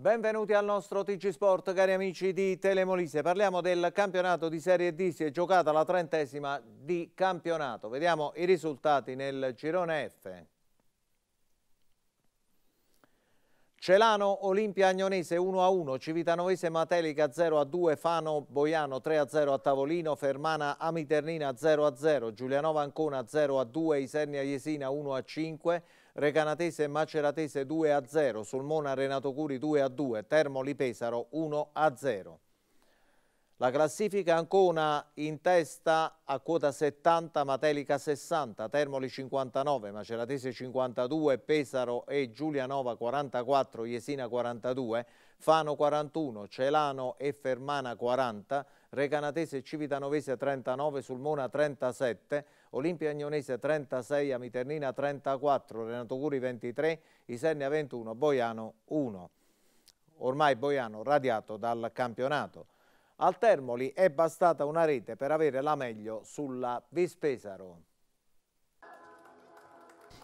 Benvenuti al nostro TG Sport, cari amici di Telemolise. Parliamo del campionato di Serie D, si è giocata la trentesima di campionato. Vediamo i risultati nel girone F. Celano Olimpia Agnonese 1-1, Civitanovese Matelica 0-2, Fano Boiano 3-0 a tavolino, Fermana Amiternina 0-0, Giulianova Ancona 0-2, Isernia Jesina 1-5, Recanatese e Maceratese 2 a 0, Sulmona Renato Curi 2 a 2, Termoli Pesaro 1 a 0. La classifica Ancona in testa a quota 70, Matelica 60, Termoli 59, Maceratese 52, Pesaro e Giulianova 44, Iesina 42, Fano 41, Celano e Fermana 40, Recanatese e Civitanovese 39, Sulmona 37, Olimpia Agnonese 36, Amiternina 34, Renato Curi 23, Isennia 21, Boiano 1. Ormai Boiano radiato dal campionato. Al Termoli è bastata una rete per avere la meglio sulla Vispesaro.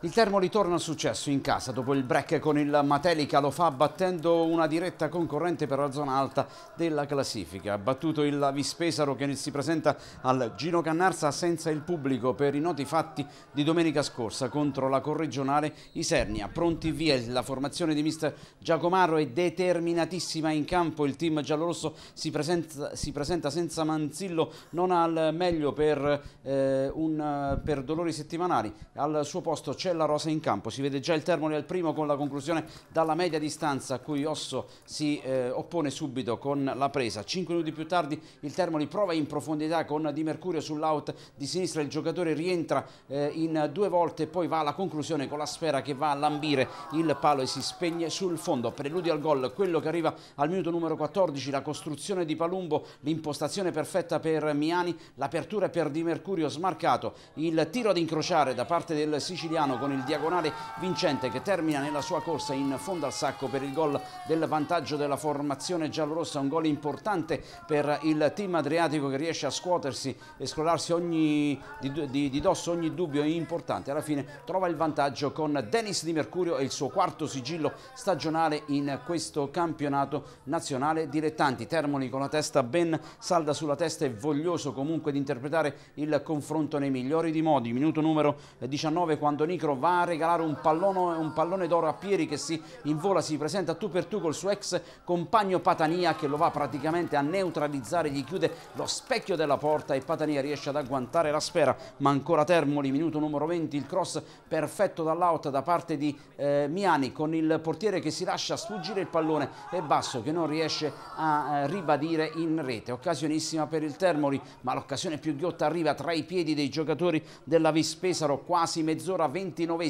Il Termo ritorna al successo in casa dopo il break con il Matelica, lo fa battendo una diretta concorrente per la zona alta della classifica. Ha battuto il Vispesaro che si presenta al Gino Cannarsa senza il pubblico per i noti fatti di domenica scorsa contro la corregionale Isernia. Pronti via la formazione di mister Giacomaro è determinatissima in campo, il team giallorosso si presenta, si presenta senza Manzillo, non al meglio per, eh, un, per dolori settimanali. Al suo posto c'è c'è la rosa in campo, si vede già il Termoli al primo con la conclusione dalla media distanza a cui Osso si eh, oppone subito con la presa. 5 minuti più tardi il Termoli prova in profondità con Di Mercurio sull'out di sinistra, il giocatore rientra eh, in due volte e poi va alla conclusione con la sfera che va a lambire il palo e si spegne sul fondo. Preludio al gol, quello che arriva al minuto numero 14, la costruzione di Palumbo, l'impostazione perfetta per Miani, l'apertura per Di Mercurio smarcato, il tiro ad incrociare da parte del siciliano con il diagonale vincente che termina nella sua corsa in fondo al sacco per il gol del vantaggio della formazione giallorossa, un gol importante per il team adriatico che riesce a scuotersi e scrollarsi ogni, di, di, di dosso ogni dubbio importante. Alla fine trova il vantaggio con Denis Di Mercurio e il suo quarto sigillo stagionale in questo campionato nazionale dilettanti. Termoli con la testa ben salda sulla testa e voglioso comunque di interpretare il confronto nei migliori di modi. Minuto numero 19 quando Nico Pietro va a regalare un pallone, un pallone d'oro a Pieri che si invola, si presenta tu per tu col suo ex compagno Patania che lo va praticamente a neutralizzare, gli chiude lo specchio della porta e Patania riesce ad agguantare la sfera, ma ancora Termoli, minuto numero 20, il cross perfetto dall'out da parte di eh, Miani con il portiere che si lascia sfuggire il pallone e Basso che non riesce a eh, ribadire in rete, occasionissima per il Termoli, ma l'occasione più ghiotta arriva tra i piedi dei giocatori della Vispesaro, quasi mezz'ora 20 29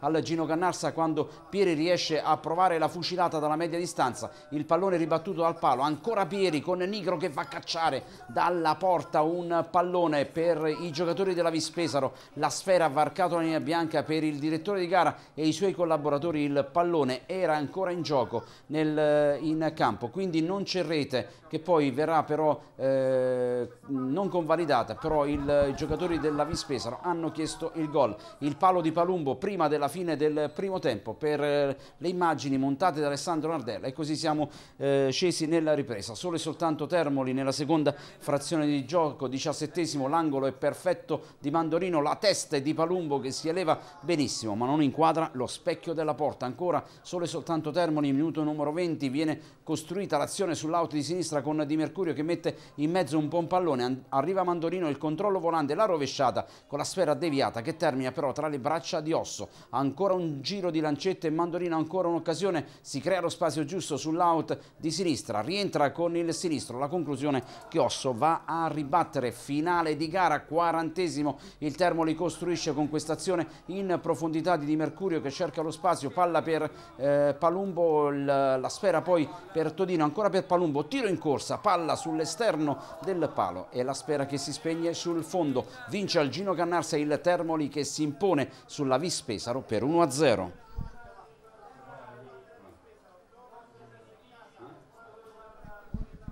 al Gino Cannarsa quando Pieri riesce a provare la fucilata dalla media distanza, il pallone ribattuto dal palo, ancora Pieri con Nigro che va a cacciare dalla porta un pallone per i giocatori della Vispesaro, la sfera ha varcato la linea bianca per il direttore di gara e i suoi collaboratori, il pallone era ancora in gioco nel, in campo, quindi non c'è rete che poi verrà però eh, non convalidata, però il, i giocatori della Vispesaro hanno chiesto il gol, il palo di pallone Palumbo prima della fine del primo tempo per eh, le immagini montate da Alessandro Nardella e così siamo eh, scesi nella ripresa. Solo e soltanto Termoli nella seconda frazione di gioco, diciassettesimo, l'angolo è perfetto di Mandorino, la testa è di Palumbo che si eleva benissimo ma non inquadra lo specchio della porta. Ancora solo e soltanto Termoli, minuto numero 20, viene costruita l'azione sull'auto di sinistra con Di Mercurio che mette in mezzo un buon pallone, arriva Mandorino, il controllo volante, la rovesciata con la sfera deviata che termina però tra le braccia fascia di osso, ancora un giro di lancette e mandolino, ancora un'occasione, si crea lo spazio giusto sull'out di sinistra, rientra con il sinistro, la conclusione che Osso va a ribattere, finale di gara, quarantesimo, il Termoli costruisce con questa azione in profondità di Di Mercurio che cerca lo spazio, palla per eh, Palumbo, la sfera poi per Todino, ancora per Palumbo, tiro in corsa, palla sull'esterno del palo e la sfera che si spegne sul fondo, vince al Gino Cannarsa il Termoli che si impone sulla sulla Vis Pesaro per 1-0.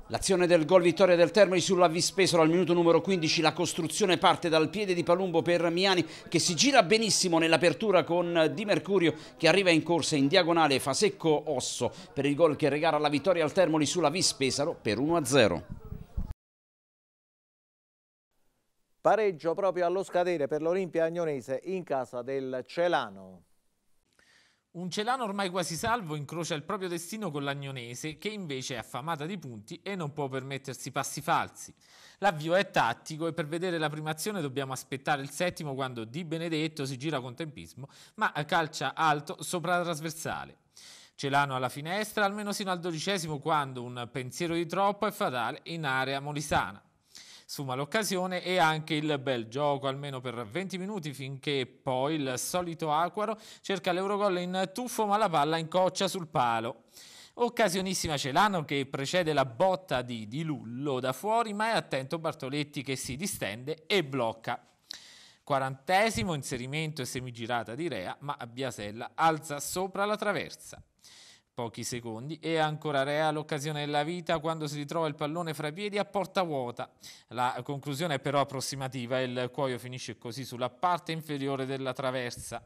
L'azione del gol vittoria del Termoli sulla Vispesaro al minuto numero 15, la costruzione parte dal piede di Palumbo per Miani che si gira benissimo nell'apertura con Di Mercurio che arriva in corsa in diagonale, fa secco Osso per il gol che regala la vittoria al Termoli sulla Vispesaro per 1-0. Pareggio proprio allo scadere per l'Olimpia Agnonese in casa del Celano. Un Celano ormai quasi salvo incrocia il proprio destino con l'Agnonese, che invece è affamata di punti e non può permettersi passi falsi. L'avvio è tattico e per vedere la primazione dobbiamo aspettare il settimo quando Di Benedetto si gira con tempismo, ma calcia alto sopra la trasversale. Celano alla finestra, almeno sino al dodicesimo, quando un pensiero di troppo è fatale in area molisana suma l'occasione e anche il bel gioco, almeno per 20 minuti, finché poi il solito Aquaro cerca l'Eurogol in tuffo ma la palla incoccia sul palo. Occasionissima Celano che precede la botta di, di Lullo da fuori, ma è attento Bartoletti che si distende e blocca. Quarantesimo inserimento e semigirata di Rea, ma Biasella alza sopra la traversa pochi secondi e ancora Rea l'occasione della vita quando si ritrova il pallone fra i piedi a porta vuota. La conclusione è però approssimativa e il cuoio finisce così sulla parte inferiore della traversa.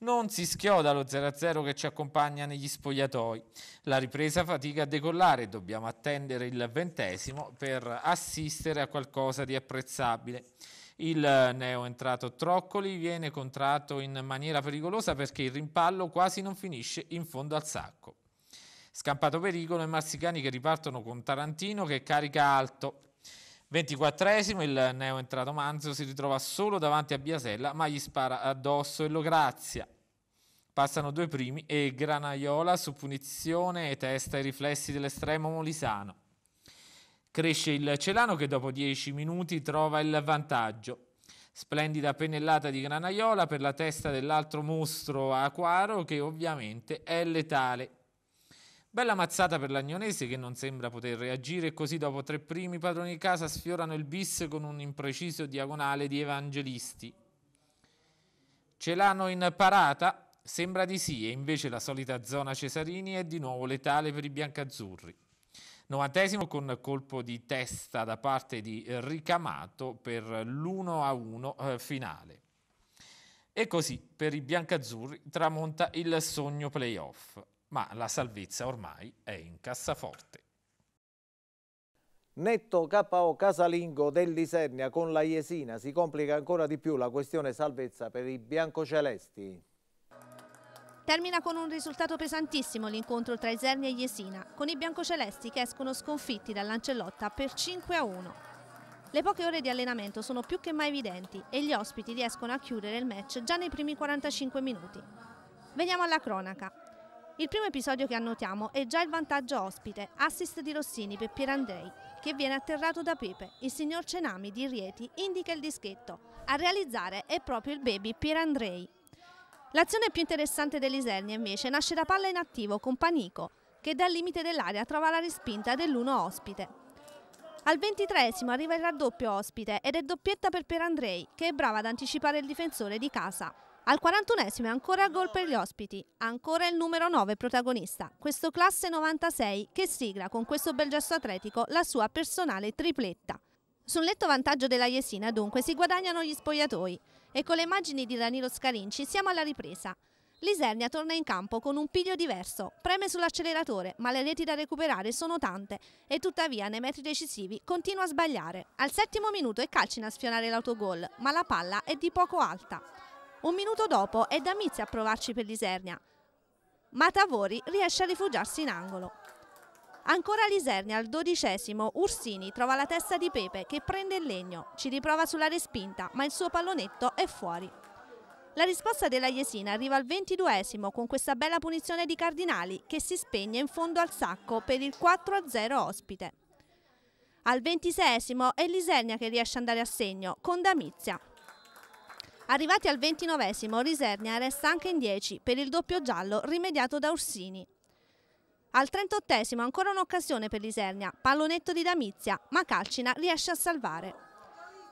Non si schioda lo 0-0 che ci accompagna negli spogliatoi. La ripresa fatica a decollare e dobbiamo attendere il ventesimo per assistere a qualcosa di apprezzabile. Il neoentrato Troccoli viene contratto in maniera pericolosa perché il rimpallo quasi non finisce in fondo al sacco. Scampato pericolo i marsicani che ripartono con Tarantino che carica alto. 24esimo il neoentrato Manzo si ritrova solo davanti a Biasella ma gli spara addosso e lo grazia. Passano due primi e Granaiola su punizione e testa i riflessi dell'estremo Molisano. Cresce il Celano che dopo 10 minuti trova il vantaggio. Splendida pennellata di Granaiola per la testa dell'altro mostro Aquaro che ovviamente è letale. Bella mazzata per l'Agnonese che non sembra poter reagire e così dopo tre primi padroni di casa sfiorano il bis con un impreciso diagonale di Evangelisti. Celano in parata? Sembra di sì e invece la solita zona Cesarini è di nuovo letale per i biancazzurri. Novantesimo con colpo di testa da parte di Ricamato per l'1-1 eh, finale. E così per i biancazzurri tramonta il sogno playoff, ma la salvezza ormai è in cassaforte. Netto KO casalingo dell'Isernia con la Iesina si complica ancora di più la questione salvezza per i biancocelesti. Termina con un risultato pesantissimo l'incontro tra Isernia e Jesina, con i biancocelesti che escono sconfitti dall'Ancellotta per 5 a 1. Le poche ore di allenamento sono più che mai evidenti e gli ospiti riescono a chiudere il match già nei primi 45 minuti. Veniamo alla cronaca. Il primo episodio che annotiamo è già il vantaggio ospite, assist di Rossini per Pierandrei, che viene atterrato da Pepe. Il signor Cenami di Rieti indica il dischetto. A realizzare è proprio il baby Pierandrei. L'azione più interessante dell'Isernia invece nasce da palla in attivo con Panico, che dal limite dell'area trova la respinta dell'uno ospite. Al ventitreesimo arriva il raddoppio ospite ed è doppietta per Perandrei, che è brava ad anticipare il difensore di casa. Al 41esimo è ancora gol per gli ospiti, ancora il numero 9 protagonista, questo classe 96 che sigla con questo bel gesto atletico la sua personale tripletta. Sul letto vantaggio della Jesina dunque si guadagnano gli spogliatoi e con le immagini di Danilo Scarinci siamo alla ripresa. Lisernia torna in campo con un piglio diverso, preme sull'acceleratore, ma le reti da recuperare sono tante e tuttavia nei metri decisivi continua a sbagliare. Al settimo minuto è Calcina a sfionare l'autogol, ma la palla è di poco alta. Un minuto dopo è Damizia a provarci per Lisernia, ma Tavori riesce a rifugiarsi in angolo. Ancora Lisernia al dodicesimo, Ursini trova la testa di Pepe che prende il legno, ci riprova sulla respinta ma il suo pallonetto è fuori. La risposta della Jesina arriva al ventiduesimo con questa bella punizione di Cardinali che si spegne in fondo al sacco per il 4-0 ospite. Al ventisesimo è Lisernia che riesce ad andare a segno con Damizia. Arrivati al ventinovesimo Lisernia resta anche in 10 per il doppio giallo rimediato da Ursini. Al 38 ancora un'occasione per l'Isernia, pallonetto di Damizia, ma Calcina riesce a salvare.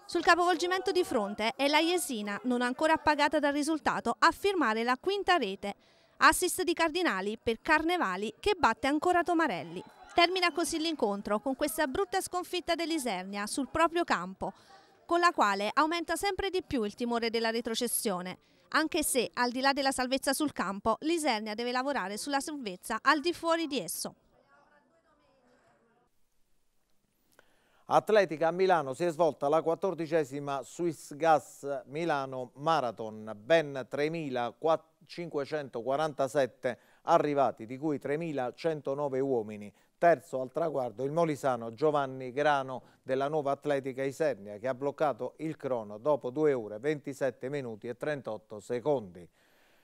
Sul capovolgimento di fronte è la Jesina, non ancora appagata dal risultato, a firmare la quinta rete. Assist di Cardinali per Carnevali che batte ancora Tomarelli. Termina così l'incontro con questa brutta sconfitta dell'Isernia sul proprio campo, con la quale aumenta sempre di più il timore della retrocessione anche se al di là della salvezza sul campo, l'Isernia deve lavorare sulla salvezza al di fuori di esso. Atletica a Milano si è svolta la quattordicesima Swiss Gas Milano Marathon, ben 3.547 arrivati, di cui 3.109 uomini, Terzo al traguardo il molisano Giovanni Grano della Nuova Atletica Isernia che ha bloccato il crono dopo 2 ore 27 minuti e 38 secondi.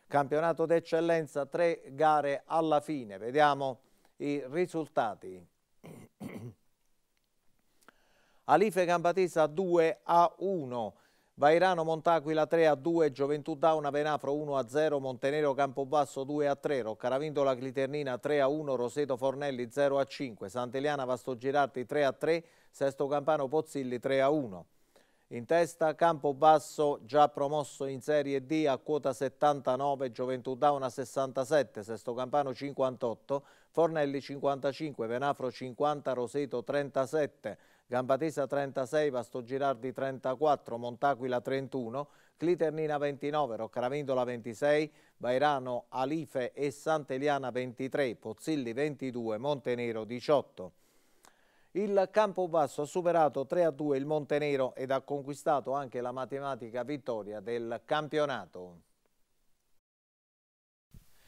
Campionato d'eccellenza, tre gare alla fine. Vediamo i risultati. Alife Gambatisa 2 a 1. Vairano Montaquila 3 a 2, Gioventù Dauna Venafro 1 a 0, Montenero Campobasso 2 a 3, Roccaravindola Cliternina 3 a 1, Roseto Fornelli 0 a 5, Sant'Eliana Vastogirarti 3 a 3, Sesto Campano Pozzilli 3 a 1. In testa Campobasso già promosso in Serie D a quota 79, Gioventù Dauna 67, Sesto Campano 58, Fornelli 55, Venafro 50, Roseto 37, Gambatesa 36, Vasto Girardi 34, Montaquila 31, Cliternina 29, Roccaravindola 26, Vairano, Alife e Sant'Eliana 23, Pozzilli 22, Montenero 18. Il Campobasso ha superato 3-2 il Montenero ed ha conquistato anche la matematica vittoria del campionato.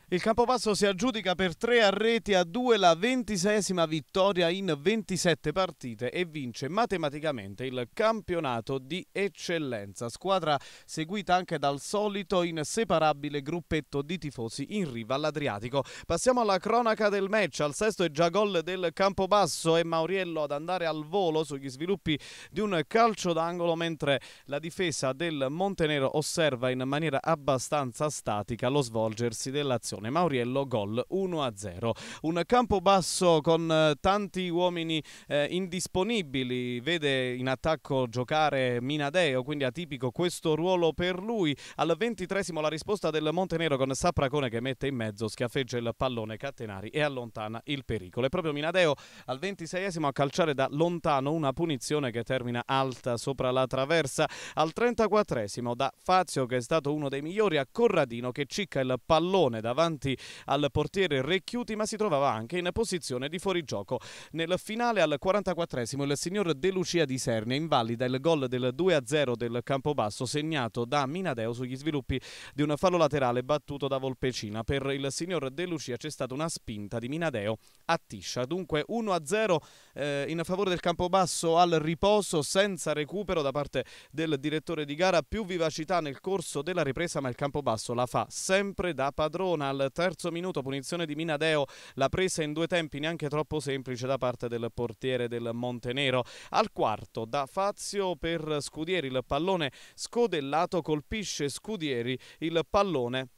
Il Campobasso si aggiudica per 3 a reti a 2 la ventisesima vittoria in 27 partite e vince matematicamente il campionato di eccellenza, squadra seguita anche dal solito inseparabile gruppetto di tifosi in riva all'Adriatico. Passiamo alla cronaca del match, al sesto è già gol del Campobasso e Mauriello ad andare al volo sugli sviluppi di un calcio d'angolo mentre la difesa del Montenero osserva in maniera abbastanza statica lo svolgersi dell'azione Rossone. Mauriello gol 1-0. Un campo basso con eh, tanti uomini eh, indisponibili, vede in attacco giocare Minadeo, quindi atipico questo ruolo per lui. Al ventitresimo la risposta del Montenero con Sapracone che mette in mezzo, schiaffeggia il pallone Cattenari e allontana il pericolo. E proprio Minadeo al ventiseiesimo a calciare da lontano una punizione che termina alta sopra la traversa. Al trentaquattresimo da Fazio che è stato uno dei migliori a Corradino che cicca il pallone davanti davanti al portiere Recchiuti, ma si trovava anche in posizione di fuorigioco. Nel finale al 44esimo il signor De Lucia di Sernia invalida il gol del 2-0 del Campobasso segnato da Minadeo sugli sviluppi di un fallo laterale battuto da Volpecina. Per il signor De Lucia c'è stata una spinta di Minadeo a Tiscia. Dunque 1-0 eh, in favore del Campobasso al riposo senza recupero da parte del direttore di gara. Più vivacità nel corso della ripresa ma il Campobasso la fa sempre da padrona al terzo minuto, punizione di Minadeo, la presa in due tempi neanche troppo semplice da parte del portiere del Montenero. Al quarto da Fazio per Scudieri, il pallone scodellato colpisce Scudieri, il pallone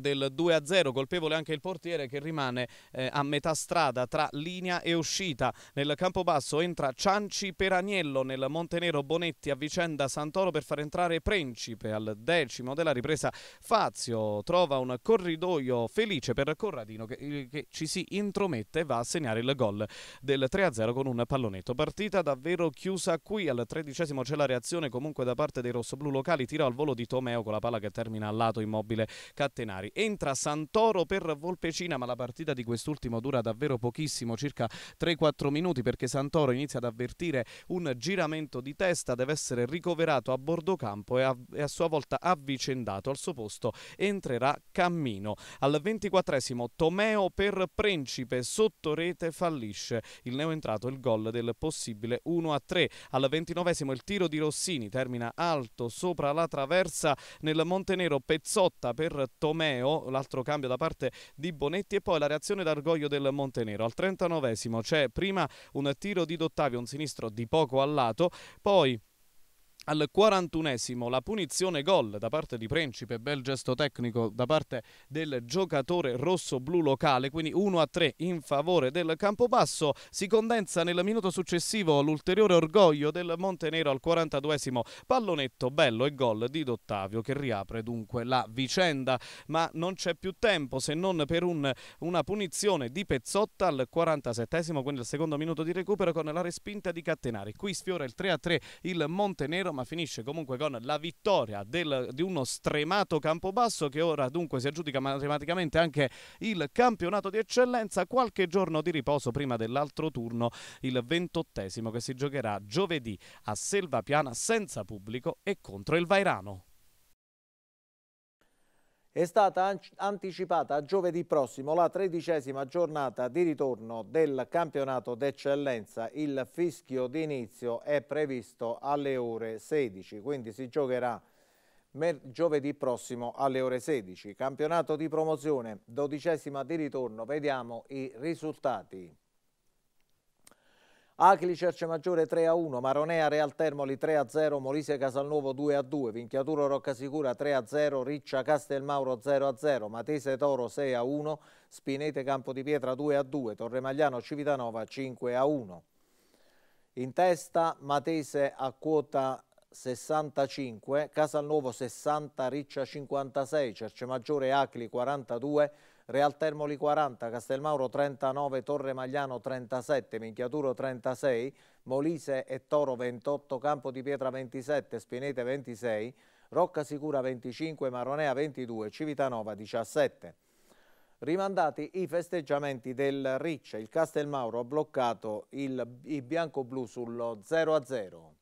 del 2-0, colpevole anche il portiere che rimane eh, a metà strada tra linea e uscita. Nel campo basso entra Cianci per Agnello, nel Montenero Bonetti a vicenda Santoro per far entrare Principe. Al decimo della ripresa Fazio trova un corridoio felice per Corradino che, che ci si intromette e va a segnare il gol del 3-0 con un pallonetto. Partita davvero chiusa qui, al tredicesimo c'è la reazione comunque da parte dei rossoblù locali, tiro al volo di Tomeo con la palla che termina al lato immobile Cattenari avversari. Entra Santoro per Volpecina, ma la partita di quest'ultimo dura davvero pochissimo, circa 3-4 minuti, perché Santoro inizia ad avvertire un giramento di testa, deve essere ricoverato a bordo campo e a, e a sua volta avvicendato. Al suo posto entrerà Cammino. Al 24esimo Tomeo per Principe, sotto rete fallisce. Il neoentrato il gol del possibile 1-3. Al 29esimo il tiro di Rossini termina alto sopra la traversa nel Montenero Pezzotta per Tomeo Romeo, l'altro cambio da parte di Bonetti e poi la reazione d'Argoglio del Montenero. Al 39 c'è prima un tiro di Dottavio, un sinistro di poco al lato, poi al 41esimo la punizione gol da parte di Principe, bel gesto tecnico da parte del giocatore rosso-blu locale, quindi 1-3 in favore del Campobasso. Si condensa nel minuto successivo l'ulteriore orgoglio del Montenero al 42esimo pallonetto bello e gol di Dottavio che riapre dunque la vicenda, ma non c'è più tempo se non per un, una punizione di Pezzotta al 47esimo, quindi il secondo minuto di recupero con la respinta di Cattenari. Qui sfiora il 3-3 il Montenero ma finisce comunque con la vittoria del, di uno stremato Campobasso che ora dunque si aggiudica matematicamente anche il campionato di eccellenza. Qualche giorno di riposo prima dell'altro turno, il ventottesimo che si giocherà giovedì a Selva Piana senza pubblico e contro il Vairano. È stata anticipata a giovedì prossimo la tredicesima giornata di ritorno del campionato d'eccellenza. Il fischio d'inizio è previsto alle ore 16, quindi si giocherà giovedì prossimo alle ore 16. Campionato di promozione, dodicesima di ritorno, vediamo i risultati. Acli Cercemaggiore 3 a 1, Maronea Real Termoli 3 a 0, Molise Casalnuovo 2 a 2, Vinchiaturo Roccasicura 3 a 0, Riccia Castelmauro 0 a 0, Matese Toro 6 a 1, Spinete Campo di Pietra 2 a 2, Torremagliano Civitanova 5 a 1. In testa Matese a quota 65, Casalnuovo 60, Riccia 56, Cercemaggiore Acli 42, Real Termoli 40, Castelmauro 39, Torre Magliano 37, Minchiaturo 36, Molise e Toro 28, Campo di Pietra 27, Spinete 26, Rocca Sicura 25, Maronea 22, Civitanova 17. Rimandati i festeggiamenti del Riccia, il Castelmauro ha bloccato il, il bianco-blu sullo 0-0.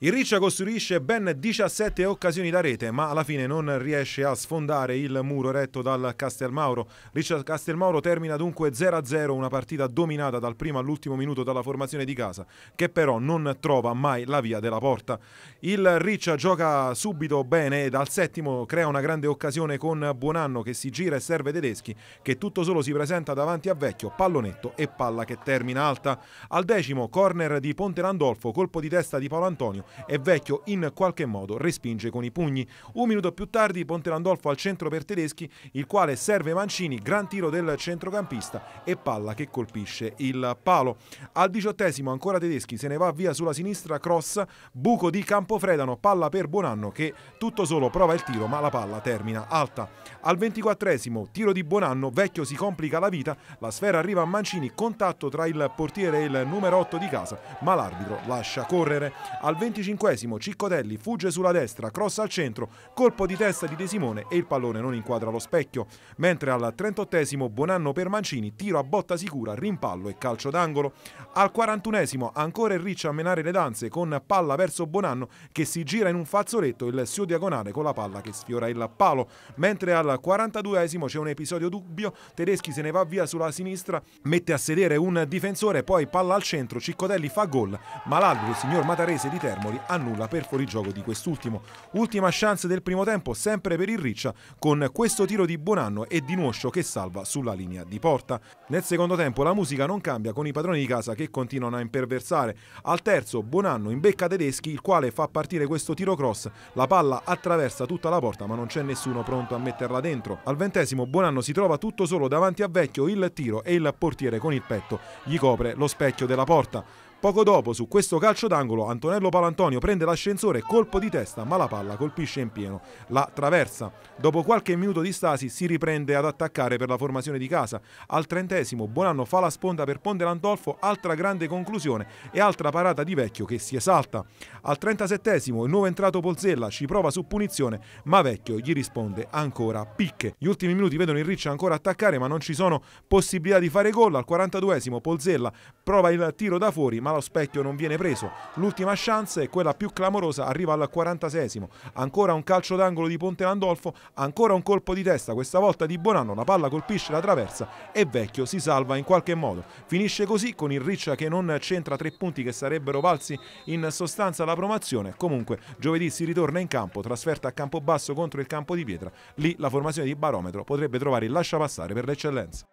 Il Riccia costruisce ben 17 occasioni da rete, ma alla fine non riesce a sfondare il muro retto dal Castelmauro. Riccia Castelmauro termina dunque 0-0, una partita dominata dal primo all'ultimo minuto dalla formazione di casa, che però non trova mai la via della porta. Il Riccia gioca subito bene e dal settimo crea una grande occasione con Buonanno che si gira e serve Tedeschi, che tutto solo si presenta davanti a Vecchio, pallonetto e palla che termina alta. Al decimo corner di Ponte Landolfo, colpo di testa di Paolo Antonio e Vecchio in qualche modo respinge con i pugni. Un minuto più tardi Ponte Landolfo al centro per Tedeschi, il quale serve Mancini, gran tiro del centrocampista e palla che colpisce il palo. Al diciottesimo ancora Tedeschi se ne va via sulla sinistra, cross, buco di Campofredano, palla per Buonanno che tutto solo prova il tiro ma la palla termina alta. Al ventiquattresimo tiro di Buonanno, Vecchio si complica la vita, la sfera arriva a Mancini, contatto tra il portiere e il numero 8 di casa ma l'arbitro lascia correre. Al 20 25esimo Ciccotelli fugge sulla destra, cross al centro, colpo di testa di De Simone e il pallone non inquadra lo specchio, mentre al 38esimo Bonanno per Mancini, tiro a botta sicura, rimpallo e calcio d'angolo. Al 41esimo ancora il Ricci a menare le danze con palla verso Bonanno che si gira in un fazzoletto il suo diagonale con la palla che sfiora il palo, mentre al 42esimo c'è un episodio dubbio, Tedeschi se ne va via sulla sinistra, mette a sedere un difensore, poi palla al centro, Ciccotelli fa gol, ma l'albero signor Matarese di Termo Camori annulla per fuorigioco di quest'ultimo. Ultima chance del primo tempo sempre per il Riccia con questo tiro di Buonanno e di Nuoscio che salva sulla linea di porta. Nel secondo tempo la musica non cambia con i padroni di casa che continuano a imperversare. Al terzo Buonanno in becca Tedeschi il quale fa partire questo tiro cross. La palla attraversa tutta la porta ma non c'è nessuno pronto a metterla dentro. Al ventesimo Buonanno si trova tutto solo davanti a Vecchio il tiro e il portiere con il petto gli copre lo specchio della porta. Poco dopo, su questo calcio d'angolo, Antonello Palantonio prende l'ascensore, colpo di testa, ma la palla colpisce in pieno la traversa. Dopo qualche minuto di stasi si riprende ad attaccare per la formazione di casa. Al trentesimo Bonanno fa la sponda per Ponte Landolfo, altra grande conclusione e altra parata di Vecchio che si esalta. Al trentasettesimo il nuovo entrato Polzella ci prova su punizione, ma Vecchio gli risponde ancora picche. Gli ultimi minuti vedono il Riccia ancora attaccare, ma non ci sono possibilità di fare gol. Al quarantaduesimo, Polzella prova il tiro da fuori, ma lo specchio non viene preso. L'ultima chance e quella più clamorosa arriva al 46esimo. Ancora un calcio d'angolo di Ponte Landolfo, ancora un colpo di testa, questa volta di Bonanno, la palla colpisce la traversa e Vecchio si salva in qualche modo. Finisce così con il Riccia che non centra tre punti che sarebbero valsi in sostanza la promozione. Comunque giovedì si ritorna in campo, trasferta a Campobasso contro il campo di pietra. Lì la formazione di barometro potrebbe trovare il lasciapassare per l'eccellenza.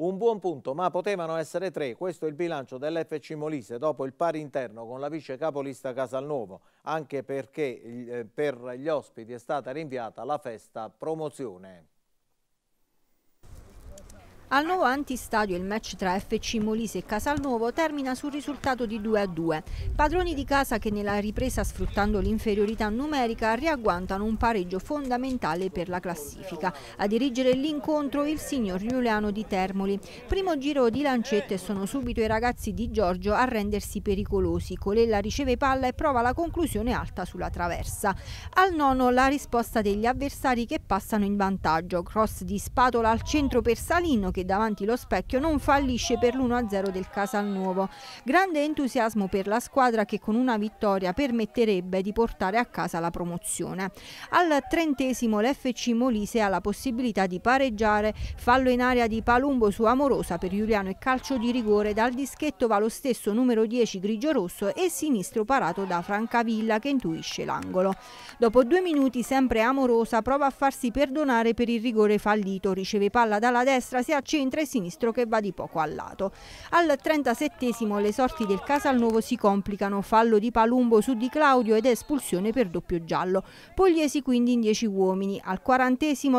Un buon punto, ma potevano essere tre. Questo è il bilancio dell'FC Molise dopo il pari interno con la vice capolista Casalnuovo, anche perché eh, per gli ospiti è stata rinviata la festa promozione. Al nuovo antistadio il match tra FC Molise e Casalnuovo termina sul risultato di 2-2. a Padroni di casa che nella ripresa sfruttando l'inferiorità numerica riagguantano un pareggio fondamentale per la classifica. A dirigere l'incontro il signor Giuliano di Termoli. Primo giro di lancette sono subito i ragazzi di Giorgio a rendersi pericolosi. Colella riceve palla e prova la conclusione alta sulla traversa. Al nono la risposta degli avversari che passano in vantaggio. Cross di Spatola al centro per Salino che davanti lo specchio non fallisce per l'1-0 del Casalnuovo. Grande entusiasmo per la squadra che con una vittoria permetterebbe di portare a casa la promozione. Al trentesimo l'FC Molise ha la possibilità di pareggiare, fallo in area di Palumbo su Amorosa per Giuliano e calcio di rigore dal dischetto va lo stesso numero 10 grigio-rosso e sinistro parato da Francavilla che intuisce l'angolo. Dopo due minuti sempre Amorosa prova a farsi perdonare per il rigore fallito, riceve palla dalla destra, si accentra centra e sinistro che va di poco al lato. Al 37 le sorti del Casalnuovo si complicano, fallo di Palumbo su Di Claudio ed espulsione per doppio giallo. Pugliesi quindi in 10 uomini. Al 40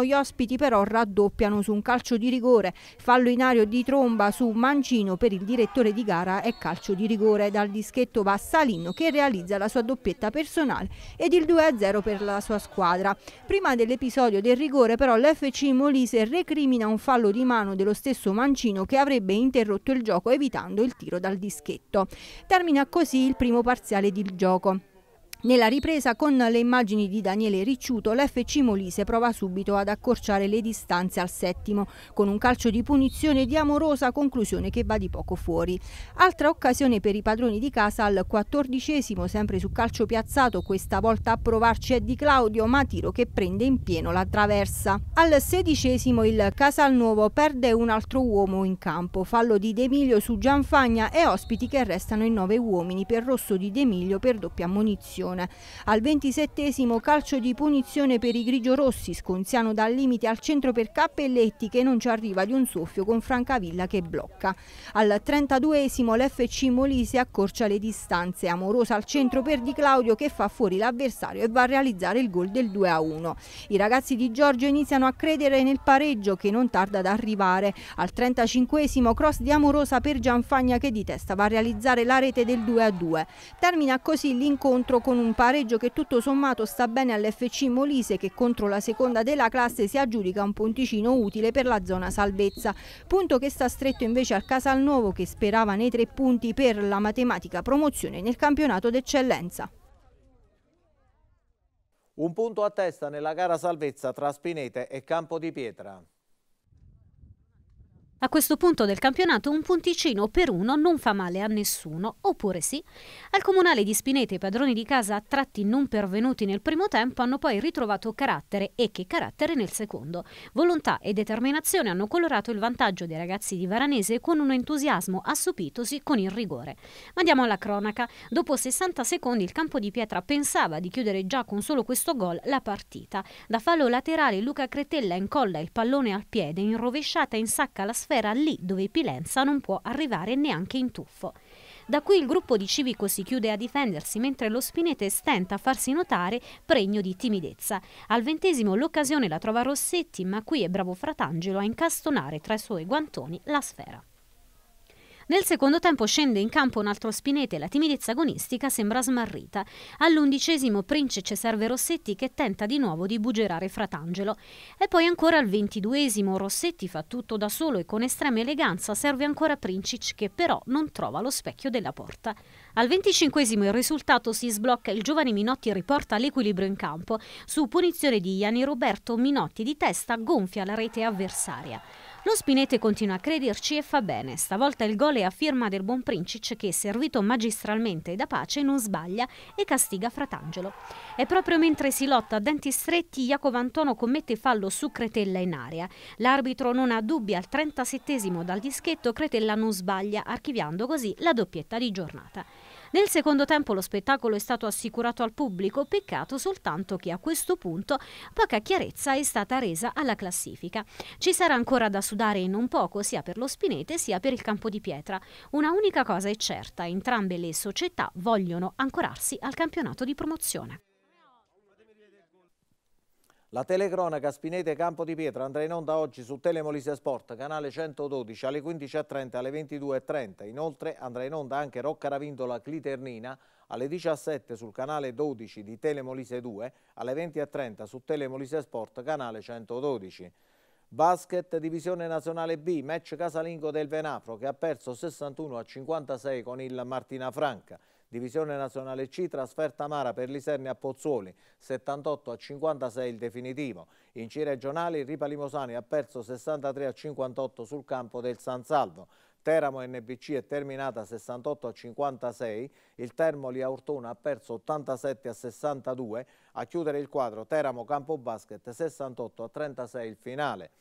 gli ospiti però raddoppiano su un calcio di rigore, fallo in aria di tromba su Mancino per il direttore di gara e calcio di rigore. Dal dischetto va Salino che realizza la sua doppietta personale ed il 2-0 per la sua squadra. Prima dell'episodio del rigore però l'FC Molise recrimina un fallo di mano dello stesso Mancino che avrebbe interrotto il gioco evitando il tiro dal dischetto. Termina così il primo parziale di gioco. Nella ripresa con le immagini di Daniele Ricciuto, l'FC Molise prova subito ad accorciare le distanze al settimo, con un calcio di punizione di amorosa conclusione che va di poco fuori. Altra occasione per i padroni di casa al quattordicesimo, sempre su calcio piazzato, questa volta a provarci è di Claudio, ma tiro che prende in pieno la traversa. Al sedicesimo il Casalnuovo perde un altro uomo in campo, fallo di D'Emilio su Gianfagna e ospiti che restano in nove uomini per rosso di D'Emilio per doppia munizione punizione. Al ventisettesimo calcio di punizione per i grigiorossi, Sconziano dal limite al centro per Cappelletti che non ci arriva di un soffio con Francavilla che blocca. Al 32 l'FC Molise accorcia le distanze, amorosa al centro per Di Claudio che fa fuori l'avversario e va a realizzare il gol del 2-1. a I ragazzi di Giorgio iniziano a credere nel pareggio che non tarda ad arrivare. Al 35 cross di Amorosa per Gianfagna che di testa va a realizzare la rete del 2-2. a Termina così l'incontro con un pareggio che tutto sommato sta bene all'FC Molise che contro la seconda della classe si aggiudica un punticino utile per la zona salvezza. Punto che sta stretto invece al Casalnuovo che sperava nei tre punti per la matematica promozione nel campionato d'eccellenza. Un punto a testa nella gara salvezza tra Spinete e Campo di Pietra. A questo punto del campionato un punticino per uno non fa male a nessuno, oppure sì. Al comunale di Spinete i padroni di casa a tratti non pervenuti nel primo tempo hanno poi ritrovato carattere e che carattere nel secondo. Volontà e determinazione hanno colorato il vantaggio dei ragazzi di Varanese con un entusiasmo assopitosi con il rigore. Ma andiamo alla cronaca. Dopo 60 secondi il campo di pietra pensava di chiudere già con solo questo gol la partita. Da fallo laterale Luca Cretella incolla il pallone al piede, in rovesciata insacca la sfera atmosfera lì dove Pilenza non può arrivare neanche in tuffo. Da qui il gruppo di Civico si chiude a difendersi mentre lo Spinete stenta a farsi notare pregno di timidezza. Al ventesimo l'occasione la trova Rossetti ma qui è bravo Fratangelo a incastonare tra i suoi guantoni la sfera. Nel secondo tempo scende in campo un altro Spinete e la timidezza agonistica sembra smarrita. All'undicesimo Prince serve Rossetti che tenta di nuovo di bugerare Fratangelo. E poi ancora al ventiduesimo Rossetti fa tutto da solo e con estrema eleganza serve ancora Princic che però non trova lo specchio della porta. Al venticinquesimo il risultato si sblocca e il giovane Minotti riporta l'equilibrio in campo. Su punizione di Iani Roberto Minotti di testa gonfia la rete avversaria. Lo Spinete continua a crederci e fa bene. Stavolta il gol è a firma del buon Princic che, servito magistralmente da pace, non sbaglia e castiga Fratangelo. E proprio mentre si lotta a denti stretti, Jacopo Antono commette fallo su Cretella in area. L'arbitro non ha dubbi, al 37 dal dischetto Cretella non sbaglia, archiviando così la doppietta di giornata. Nel secondo tempo lo spettacolo è stato assicurato al pubblico, peccato soltanto che a questo punto poca chiarezza è stata resa alla classifica. Ci sarà ancora da sudare in un poco sia per lo Spinete sia per il campo di pietra. Una unica cosa è certa, entrambe le società vogliono ancorarsi al campionato di promozione. La telecronaca Spinete Campo di Pietra andrà in onda oggi su Telemolise Sport, canale 112, alle 15.30 alle 22.30. Inoltre andrà in onda anche Rocca Ravindola Cliternina alle 17 sul canale 12 di Telemolise 2, alle 20.30 su Telemolise Sport, canale 112. Basket Divisione Nazionale B, match casalingo del Venafro che ha perso 61 a 56 con il Martina Franca. Divisione Nazionale C, trasferta Mara per Liserni a Pozzuoli, 78 a 56 il definitivo. In C regionali Ripa Limosani ha perso 63 a 58 sul campo del San Salvo. Teramo NBC è terminata 68 a 56, il Termoli Aurtona ha perso 87 a 62, a chiudere il quadro Teramo Campo Basket 68 a 36 il finale.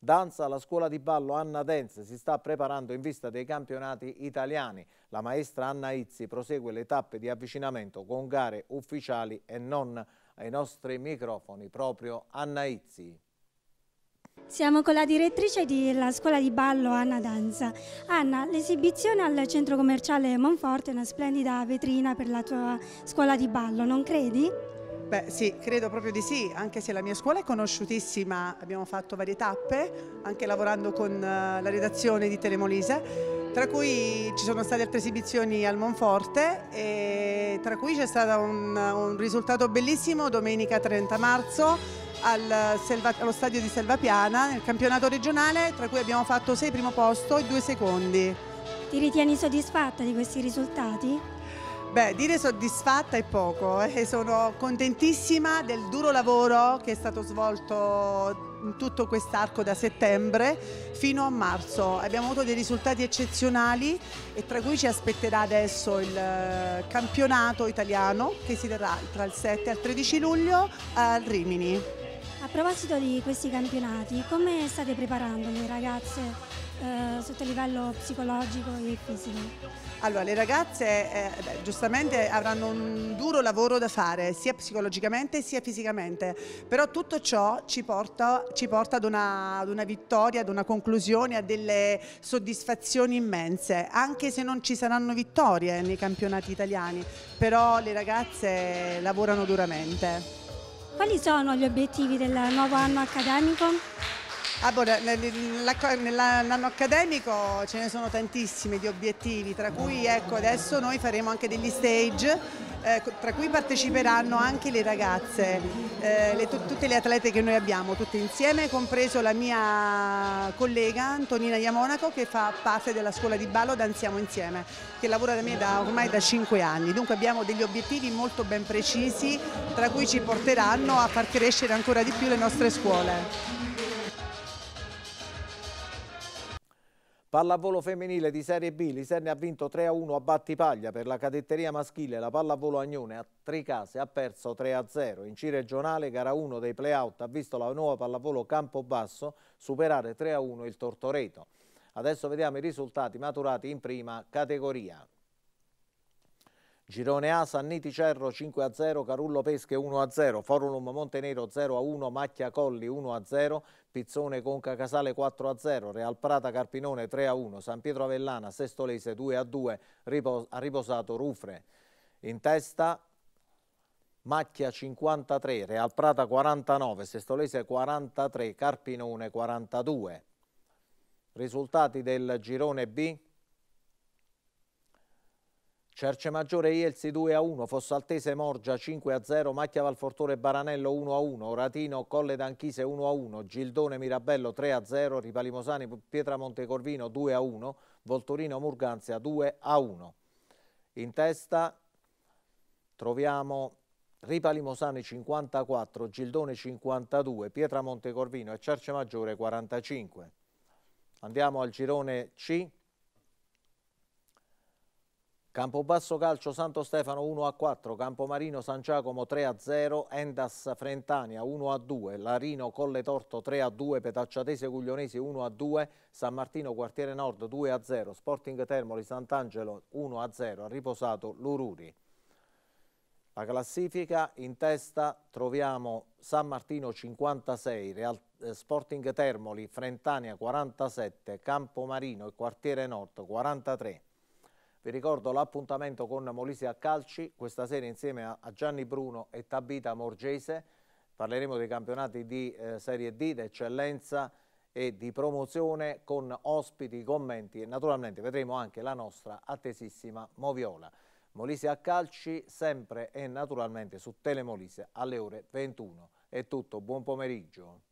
Danza alla scuola di ballo Anna Dance si sta preparando in vista dei campionati italiani. La maestra Anna Izzi prosegue le tappe di avvicinamento con gare ufficiali e non ai nostri microfoni, proprio Anna Izzi. Siamo con la direttrice della scuola di ballo Anna Danza. Anna, l'esibizione al centro commerciale Monforte è una splendida vetrina per la tua scuola di ballo, non credi? Beh sì, credo proprio di sì, anche se la mia scuola è conosciutissima, abbiamo fatto varie tappe, anche lavorando con eh, la redazione di Telemolise, tra cui ci sono state altre esibizioni al Monforte, e tra cui c'è stato un, un, risultato bellissimo domenica 30 marzo al Selva, allo stadio di Selvapiana, nel campionato regionale, tra cui abbiamo fatto sei primo posto e due secondi. Ti ritieni soddisfatta di questi risultati? Beh, dire soddisfatta è poco, eh. sono contentissima del duro lavoro che è stato svolto in tutto quest'arco da settembre fino a marzo. Abbiamo avuto dei risultati eccezionali e tra cui ci aspetterà adesso il eh, campionato italiano che si terrà tra il 7 e il 13 luglio al Rimini. A proposito di questi campionati, come state preparando le ragazze eh, sotto il livello psicologico e fisico? Allora, le ragazze eh, beh, giustamente avranno un duro lavoro da fare, sia psicologicamente sia fisicamente, però tutto ciò ci porta, ci porta ad, una, ad, una, vittoria, ad una conclusione, a delle soddisfazioni immense, anche se non ci saranno vittorie nei campionati italiani, però le ragazze lavorano duramente. Quali sono gli obiettivi del nuovo anno accademico? Allora, ah, boh, nell'anno accademico ce ne sono tantissimi di obiettivi, tra cui ecco, adesso noi faremo anche degli stage eh, tra cui parteciperanno anche le ragazze, eh, le, tutte le atlete che noi abbiamo, tutte insieme, compreso la mia collega Antonina Iamonaco che fa parte della scuola di ballo Danziamo Insieme, che lavora da me da, ormai da 5 anni. Dunque abbiamo degli obiettivi molto ben precisi, tra cui ci porteranno a far crescere ancora di più le nostre scuole. Pallavolo femminile di Serie B, l'Iserne ha vinto 3-1 a Battipaglia per la cadetteria maschile, la pallavolo Agnone a Tricase ha perso 3-0. In C regionale, gara 1 dei playout ha visto la nuova pallavolo Campobasso superare 3-1 il Tortoreto. Adesso vediamo i risultati maturati in prima categoria. Girone A, Sanniti Cerro 5-0, a Carullo Pesche 1-0, a Forum Montenero 0-1, a Macchia Colli 1-0, a Pizzone Conca Casale 4-0, a Real Prata Carpinone 3-1, a San Pietro Avellana, Sestolese 2-2, a ripos ha riposato Rufre. In testa Macchia 53, Real Prata 49, Sestolese 43, Carpinone 42. Risultati del girone B, Cerce Maggiore Ielsi 2 a 1, Fossaltese Morgia 5 a 0, Macchia Valfortore Baranello 1 a 1, Oratino Colle d'Anchise 1 a 1, Gildone Mirabello 3 a 0, Ripalimosani Pietramonte Corvino 2 a 1, Voltorino Murganzia 2 a 1. In testa troviamo Ripalimosani 54, Gildone 52, Pietramonte Corvino e Cerce Maggiore 45. Andiamo al girone C Campobasso Calcio Santo Stefano 1 a 4, Campomarino San Giacomo 3 a 0, Endas Frentania 1 a 2, Larino Colle Torto 3 a 2, Petacciatese Guglionesi 1 a 2, San Martino Quartiere Nord 2 a 0, Sporting Termoli Sant'Angelo 1 a 0, ha riposato Lururi. La classifica in testa troviamo San Martino 56, Real eh, Sporting Termoli, Frentania 47, Campomarino e Quartiere Nord 43. Vi ricordo l'appuntamento con Molise a Calci, questa sera insieme a Gianni Bruno e Tabita Morgese. Parleremo dei campionati di eh, Serie D, d'eccellenza e di promozione con ospiti, commenti e naturalmente vedremo anche la nostra attesissima Moviola. Molise a Calci sempre e naturalmente su Telemolise alle ore 21. È tutto, buon pomeriggio.